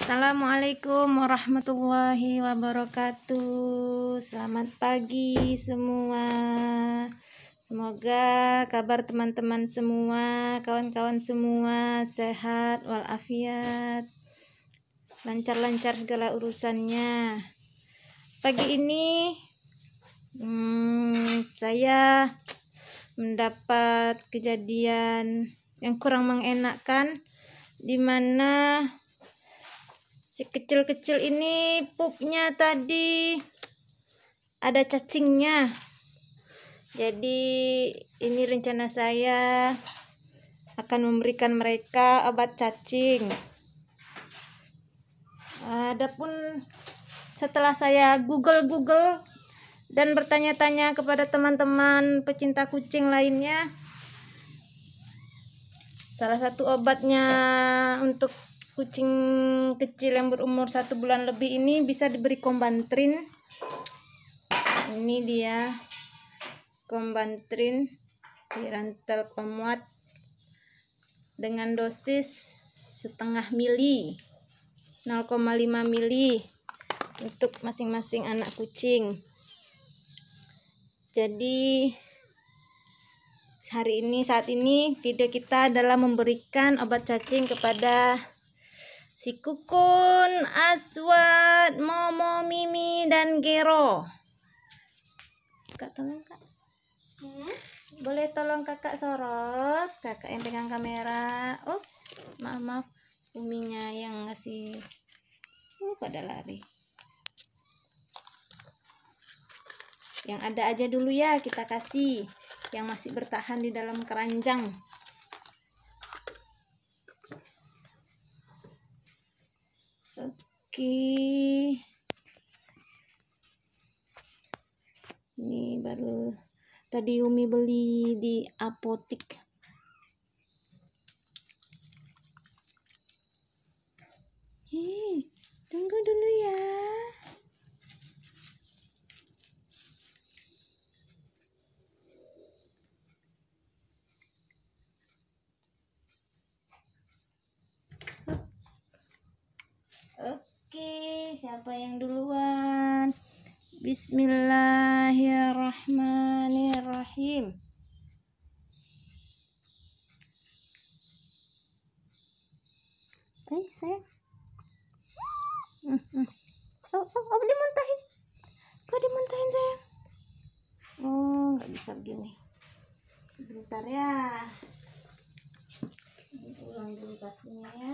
Assalamualaikum warahmatullahi wabarakatuh. Selamat pagi semua. Semoga kabar teman-teman semua, kawan-kawan semua sehat walafiat. Lancar-lancar segala urusannya. Pagi ini hmm, saya mendapat kejadian yang kurang mengenakan di mana si kecil-kecil ini pupnya tadi ada cacingnya jadi ini rencana saya akan memberikan mereka obat cacing adapun setelah saya google-google dan bertanya-tanya kepada teman-teman pecinta kucing lainnya salah satu obatnya untuk kucing kecil yang berumur satu bulan lebih ini bisa diberi kombantrin ini dia kombantrin di rantel pemuat dengan dosis setengah mili 0,5 mili untuk masing-masing anak kucing jadi hari ini saat ini video kita adalah memberikan obat cacing kepada si kukun, aswad, momo, mimi, dan gero. Kak tolong kak. Hmm? Boleh tolong kakak sorot, kakak yang pegang kamera. Oh, maaf maaf, uminya yang ngasih. Oh, pada lari. Yang ada aja dulu ya kita kasih, yang masih bertahan di dalam keranjang. Oke. Ini baru tadi Umi beli di apotik. siapa yang duluan Bismillahirrahmanirrahim Eh saya Oh, oh, oh dimuntahin Kok dimuntahin saya Oh nggak bisa begini Sebentar ya Ini ulang dulu tasnya ya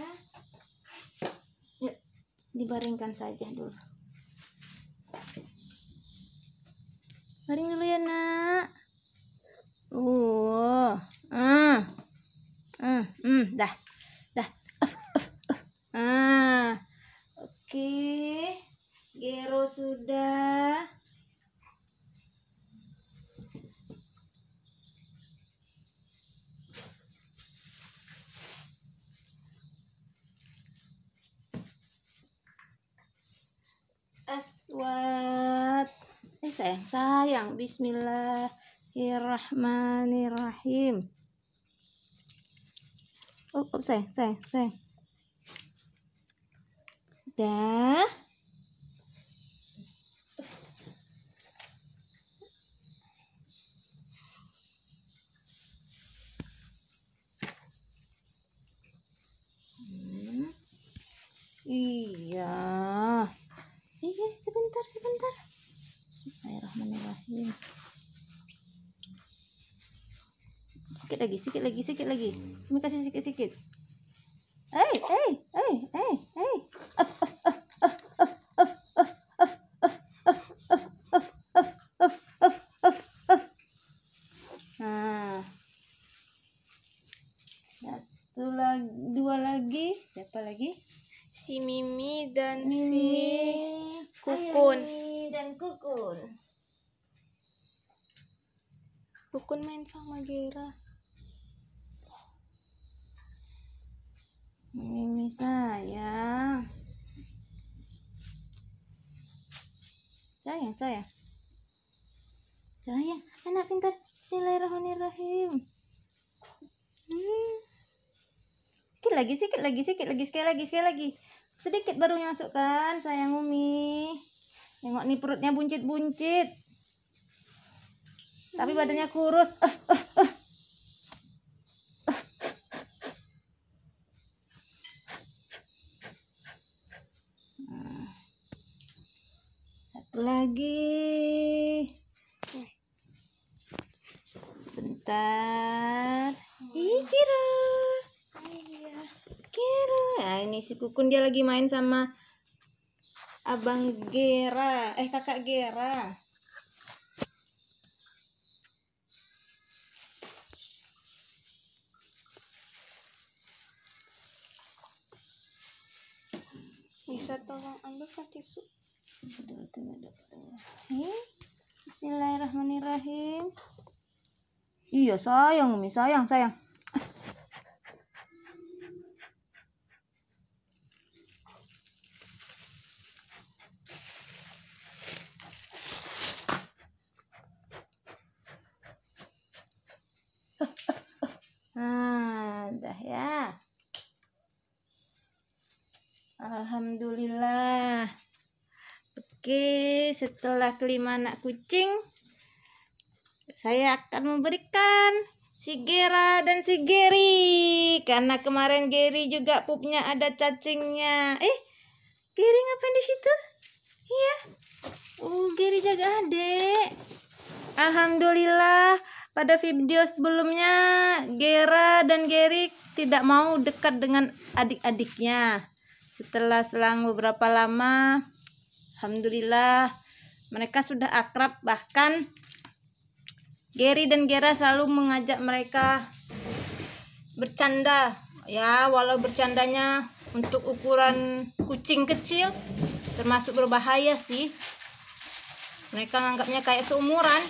dibaringkan saja dulu baring dulu ya nak Aswat, eh sayang sayang bismillahirrahmanirrahim oh, oh sayang sayang sayang dah hmm. Iya. iya sebentar sebentar Bismillahirrahmanirrahim sikit lagi sikit lagi sikit lagi kami kasih sikit sikit eh eh eh eh eh Rukun main sama Gera. Mimi sayang. Sayang, saya, Sayang, anak pintar. Bismillahirrahmanirrahim. Hmm. Sikit lagi, sikit lagi, sikit lagi, sekali lagi, sekali lagi. Sedikit baru masukkan, sayang Umi. Tengok nih perutnya buncit-buncit tapi badannya kurus eh, eh, eh. satu lagi sebentar ih kira kira nah, ini si kukun dia lagi main sama abang Gera eh kakak Gera bisa iya. tolong ambilkan tisu tunggu tunggu tunggu hey, Bismillahirrahmanirrahim iya sayang umi sayang sayang Alhamdulillah Oke setelah kelima anak kucing Saya akan memberikan si Gera dan si Geri Karena kemarin Geri juga pupnya ada cacingnya Eh Geri ngapain di situ? Iya Uh Geri jaga adek Alhamdulillah pada video sebelumnya Gera dan Geri tidak mau dekat dengan adik-adiknya setelah selang beberapa lama alhamdulillah mereka sudah akrab bahkan Gary dan Gera selalu mengajak mereka bercanda ya walau bercandanya untuk ukuran kucing kecil termasuk berbahaya sih mereka nganggapnya kayak seumuran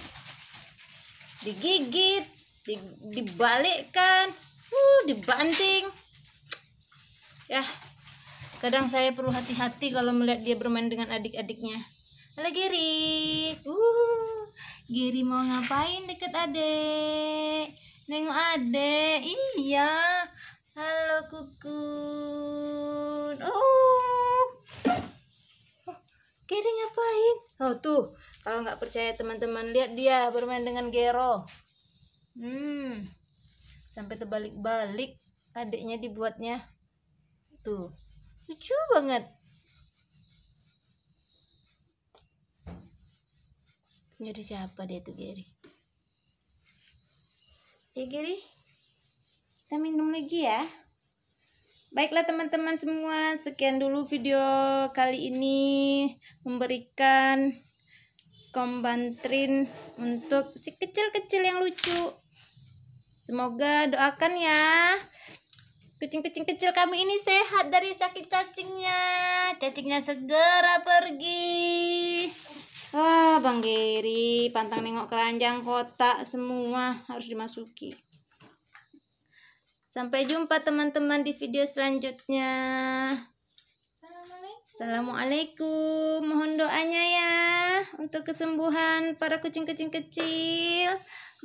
digigit di, dibalikkan uh dibanting ya Kadang saya perlu hati-hati kalau melihat dia bermain dengan adik-adiknya. Halo Giri. Uh, Giri mau ngapain deket adek? Nengok adek. Iya. Halo Kukun. Oh. oh Giri ngapain? Oh tuh, kalau nggak percaya teman-teman lihat dia bermain dengan Gero. Hmm. Sampai terbalik-balik adiknya dibuatnya. Tuh lucu banget jadi siapa dia tuh Gary ya Gary kita minum lagi ya Baiklah teman-teman semua, sekian dulu video kali ini memberikan kombantrin untuk si kecil-kecil yang lucu. Semoga doakan ya. Kucing-kucing kecil kami ini sehat dari sakit cacingnya. Cacingnya segera pergi. Wah, Bang Giri, pantang nengok keranjang kotak semua harus dimasuki. Sampai jumpa teman-teman di video selanjutnya. Assalamualaikum. Assalamualaikum. Mohon doanya ya untuk kesembuhan para kucing-kucing kecil,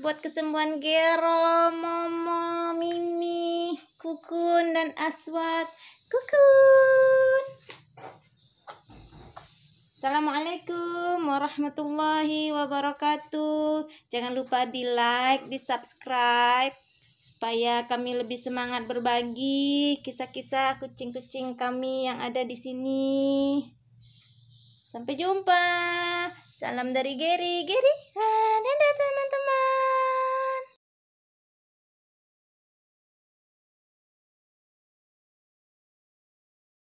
buat kesembuhan Gero, Momo, Mimi, Kuku dan aswad. Kukun. Assalamualaikum warahmatullahi wabarakatuh. Jangan lupa di like, di subscribe. Supaya kami lebih semangat berbagi kisah-kisah kucing-kucing kami yang ada di sini. Sampai jumpa. Salam dari Geri. Geri, ah, dadah teman-teman.